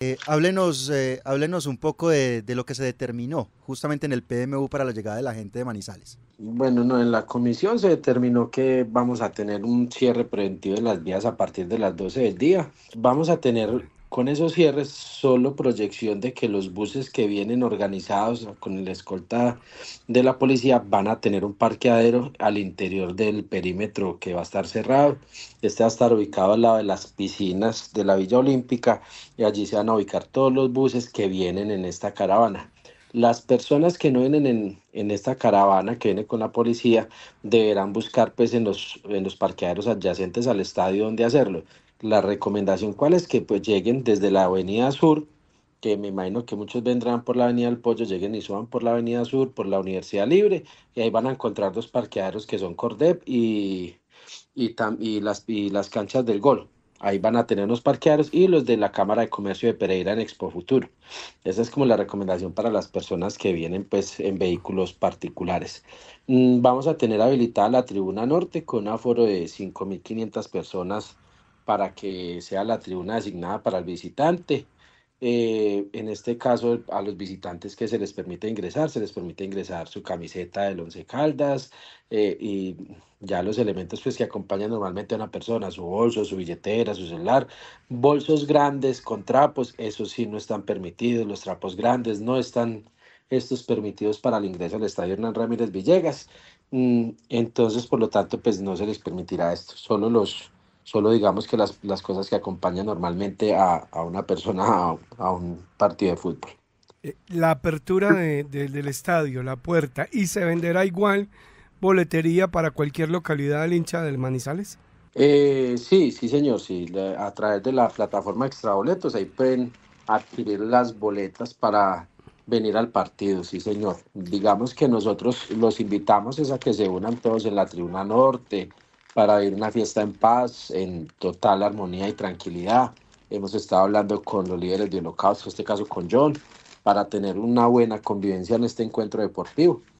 Eh, eh, háblenos, un poco de, lo que se determinó justamente en el PMU para la llegada de la gente de Manizales. Bueno, no, en la comisión se determinó que vamos a tener un cierre preventivo de las vías a partir de las 12 del día. Vamos a tener con esos cierres, solo proyección de que los buses que vienen organizados con la escolta de la policía van a tener un parqueadero al interior del perímetro que va a estar cerrado. Este va a estar ubicado al lado de las piscinas de la Villa Olímpica y allí se van a ubicar todos los buses que vienen en esta caravana las personas que no vienen en, en, esta caravana que viene con la policía deberán buscar pues en los, en los parqueaderos adyacentes al estadio donde hacerlo. La recomendación cuál es que pues lleguen desde la Avenida Sur, que me imagino que muchos vendrán por la Avenida del Pollo, lleguen y suban por la Avenida Sur, por la Universidad Libre, y ahí van a encontrar dos parqueaderos que son Cordep y, y, las, las canchas del gol. Ahí van a tener los parqueaderos y los de la Cámara de Comercio de Pereira en Expo Futuro. Esa es como la recomendación para las personas que vienen pues en vehículos particulares. Mm, vamos a tener habilitada la tribuna norte con un aforo de 5.500 personas para que sea la tribuna designada para el visitante. Eh, en este caso, a los visitantes que se les permite ingresar, se les permite ingresar su camiseta del Once Caldas eh, y ya los elementos pues, que acompañan normalmente a una persona, su bolso, su billetera, su celular, bolsos grandes con trapos, eso sí no están permitidos, los trapos grandes no están estos permitidos para el ingreso al estadio Hernán Ramírez Villegas. Mm, entonces, por lo tanto, pues no se les permitirá esto, solo los, solo digamos que las, las cosas que acompañan normalmente a, una persona a, un partido de fútbol. Eh, la apertura de, del estadio, la puerta, y se venderá igual boletería para cualquier localidad del hincha del Manizales. Eh, sí, sí, señor, sí. A través de la plataforma Boletos, ahí pueden adquirir las boletas para venir al partido, sí, señor. Digamos que nosotros los invitamos es a que se unan todos en la tribuna norte, para a una fiesta en paz, en total armonía y tranquilidad. Hemos estado hablando con los líderes de Holocausto, en este caso con John, para tener una buena convivencia en este encuentro deportivo.